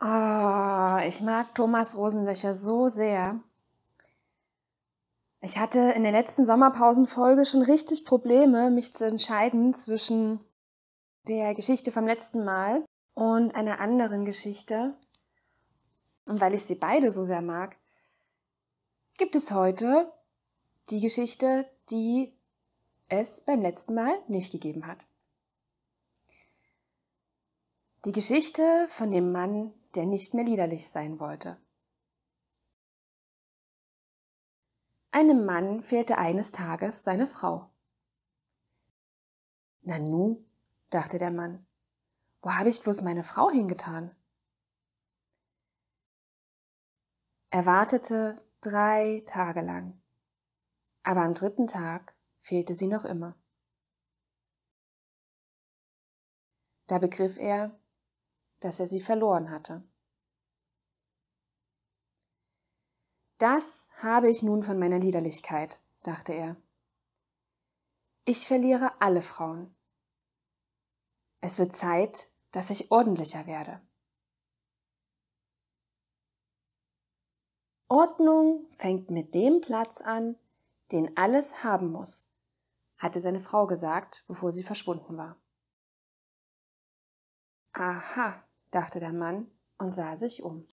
Oh, ich mag Thomas Rosenlöcher so sehr. Ich hatte in der letzten Sommerpausenfolge schon richtig Probleme, mich zu entscheiden zwischen der Geschichte vom letzten Mal und einer anderen Geschichte. Und weil ich sie beide so sehr mag, gibt es heute die Geschichte, die es beim letzten Mal nicht gegeben hat. Die Geschichte von dem Mann, der nicht mehr liederlich sein wollte. Einem Mann fehlte eines Tages seine Frau. Nanu, dachte der Mann, wo habe ich bloß meine Frau hingetan? Er wartete drei Tage lang, aber am dritten Tag fehlte sie noch immer. Da begriff er, dass er sie verloren hatte. Das habe ich nun von meiner Liederlichkeit, dachte er. Ich verliere alle Frauen. Es wird Zeit, dass ich ordentlicher werde. Ordnung fängt mit dem Platz an, den alles haben muss, hatte seine Frau gesagt, bevor sie verschwunden war. Aha, dachte der Mann und sah sich um.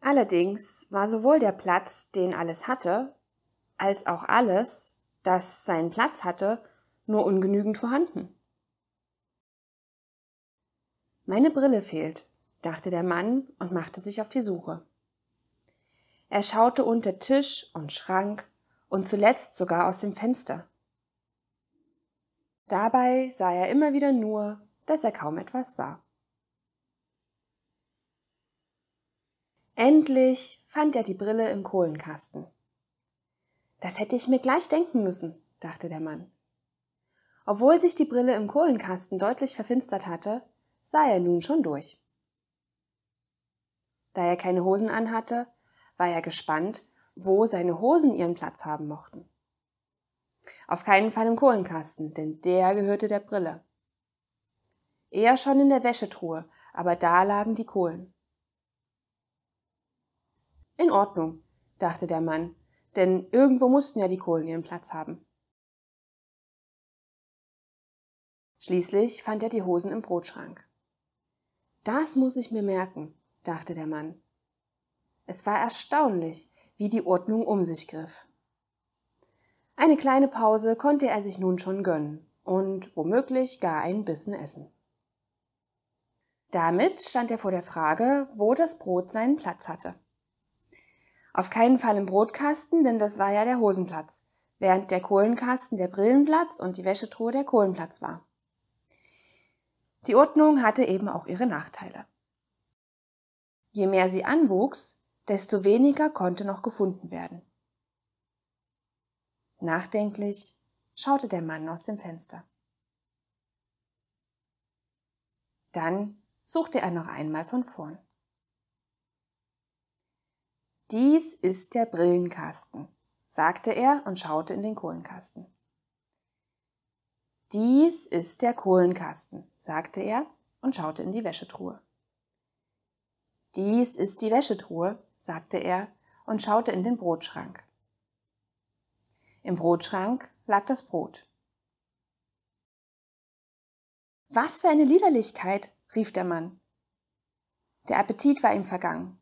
Allerdings war sowohl der Platz, den alles hatte, als auch alles, das seinen Platz hatte, nur ungenügend vorhanden. Meine Brille fehlt, dachte der Mann und machte sich auf die Suche. Er schaute unter Tisch und Schrank und zuletzt sogar aus dem Fenster. Dabei sah er immer wieder nur, dass er kaum etwas sah. Endlich fand er die Brille im Kohlenkasten. Das hätte ich mir gleich denken müssen, dachte der Mann. Obwohl sich die Brille im Kohlenkasten deutlich verfinstert hatte, sah er nun schon durch. Da er keine Hosen anhatte, war er gespannt, wo seine Hosen ihren Platz haben mochten. Auf keinen Fall im Kohlenkasten, denn der gehörte der Brille. Eher schon in der Wäschetruhe, aber da lagen die Kohlen. In Ordnung, dachte der Mann, denn irgendwo mussten ja die Kohlen ihren Platz haben. Schließlich fand er die Hosen im Brotschrank. Das muss ich mir merken, dachte der Mann. Es war erstaunlich, wie die Ordnung um sich griff. Eine kleine Pause konnte er sich nun schon gönnen und womöglich gar ein Bissen essen. Damit stand er vor der Frage, wo das Brot seinen Platz hatte. Auf keinen Fall im Brotkasten, denn das war ja der Hosenplatz, während der Kohlenkasten der Brillenplatz und die Wäschetruhe der Kohlenplatz war. Die Ordnung hatte eben auch ihre Nachteile. Je mehr sie anwuchs, desto weniger konnte noch gefunden werden. Nachdenklich schaute der Mann aus dem Fenster. Dann suchte er noch einmal von vorn. Dies ist der Brillenkasten, sagte er und schaute in den Kohlenkasten. Dies ist der Kohlenkasten, sagte er und schaute in die Wäschetruhe. Dies ist die Wäschetruhe, sagte er und schaute in den Brotschrank. Im Brotschrank lag das Brot. Was für eine Liederlichkeit, rief der Mann. Der Appetit war ihm vergangen.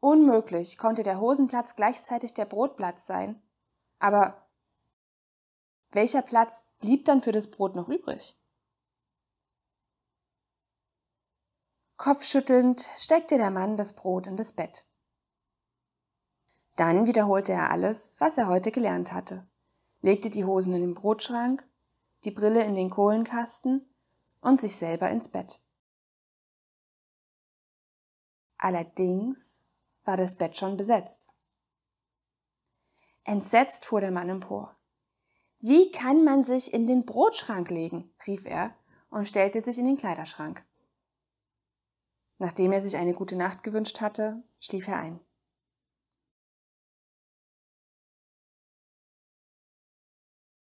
Unmöglich konnte der Hosenplatz gleichzeitig der Brotplatz sein, aber welcher Platz blieb dann für das Brot noch übrig? Kopfschüttelnd steckte der Mann das Brot in das Bett. Dann wiederholte er alles, was er heute gelernt hatte, legte die Hosen in den Brotschrank, die Brille in den Kohlenkasten und sich selber ins Bett. Allerdings war das Bett schon besetzt. Entsetzt fuhr der Mann empor. Wie kann man sich in den Brotschrank legen? rief er und stellte sich in den Kleiderschrank. Nachdem er sich eine gute Nacht gewünscht hatte, schlief er ein.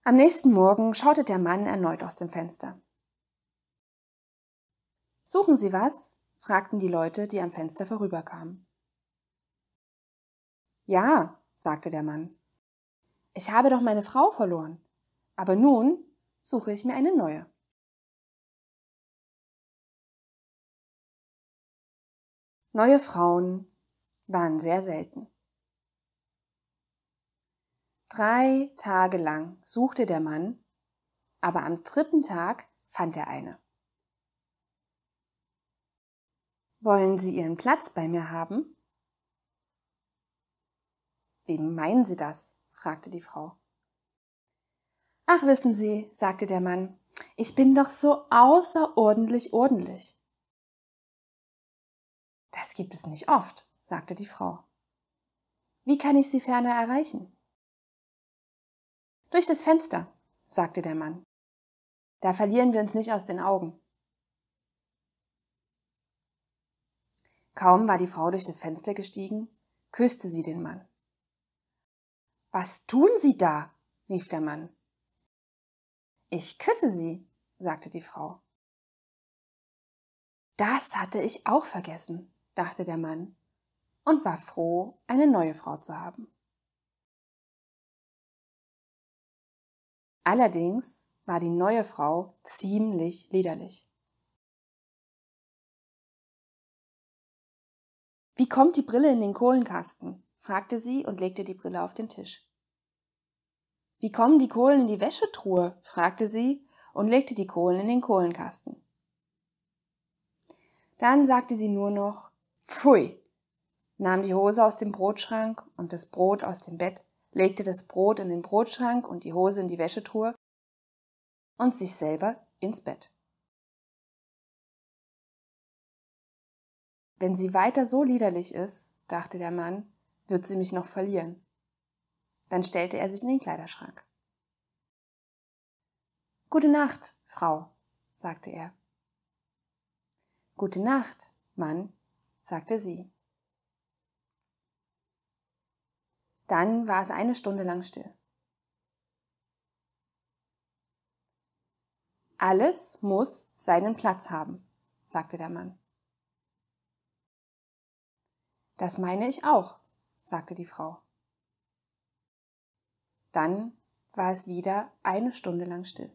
Am nächsten Morgen schaute der Mann erneut aus dem Fenster. Suchen Sie was? fragten die Leute, die am Fenster vorüberkamen. Ja, sagte der Mann. Ich habe doch meine Frau verloren. Aber nun suche ich mir eine neue. Neue Frauen waren sehr selten. Drei Tage lang suchte der Mann, aber am dritten Tag fand er eine. Wollen Sie Ihren Platz bei mir haben? Wem meinen Sie das? fragte die Frau. Ach, wissen Sie, sagte der Mann, ich bin doch so außerordentlich ordentlich. Das gibt es nicht oft, sagte die Frau. Wie kann ich Sie ferner erreichen? Durch das Fenster, sagte der Mann. Da verlieren wir uns nicht aus den Augen. Kaum war die Frau durch das Fenster gestiegen, küsste sie den Mann. Was tun Sie da? rief der Mann. Ich küsse Sie, sagte die Frau. Das hatte ich auch vergessen, dachte der Mann und war froh, eine neue Frau zu haben. Allerdings war die neue Frau ziemlich liederlich. Wie kommt die Brille in den Kohlenkasten? fragte sie und legte die Brille auf den Tisch. Wie kommen die Kohlen in die Wäschetruhe? fragte sie und legte die Kohlen in den Kohlenkasten. Dann sagte sie nur noch Pfui, nahm die Hose aus dem Brotschrank und das Brot aus dem Bett legte das Brot in den Brotschrank und die Hose in die Wäschetruhe und sich selber ins Bett. Wenn sie weiter so liederlich ist, dachte der Mann, wird sie mich noch verlieren. Dann stellte er sich in den Kleiderschrank. Gute Nacht, Frau, sagte er. Gute Nacht, Mann, sagte sie. Dann war es eine Stunde lang still. Alles muss seinen Platz haben, sagte der Mann. Das meine ich auch, sagte die Frau. Dann war es wieder eine Stunde lang still.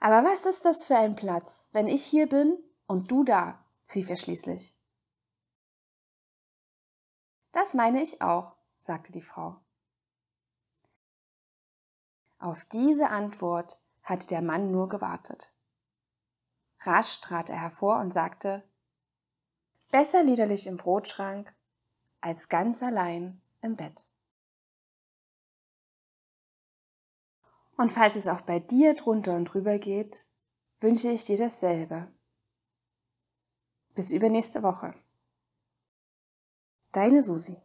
Aber was ist das für ein Platz, wenn ich hier bin und du da? rief er schließlich. Das meine ich auch, sagte die Frau. Auf diese Antwort hatte der Mann nur gewartet. Rasch trat er hervor und sagte Besser liederlich im Brotschrank als ganz allein im Bett. Und falls es auch bei dir drunter und drüber geht, wünsche ich dir dasselbe. Bis übernächste Woche. Deine Susi.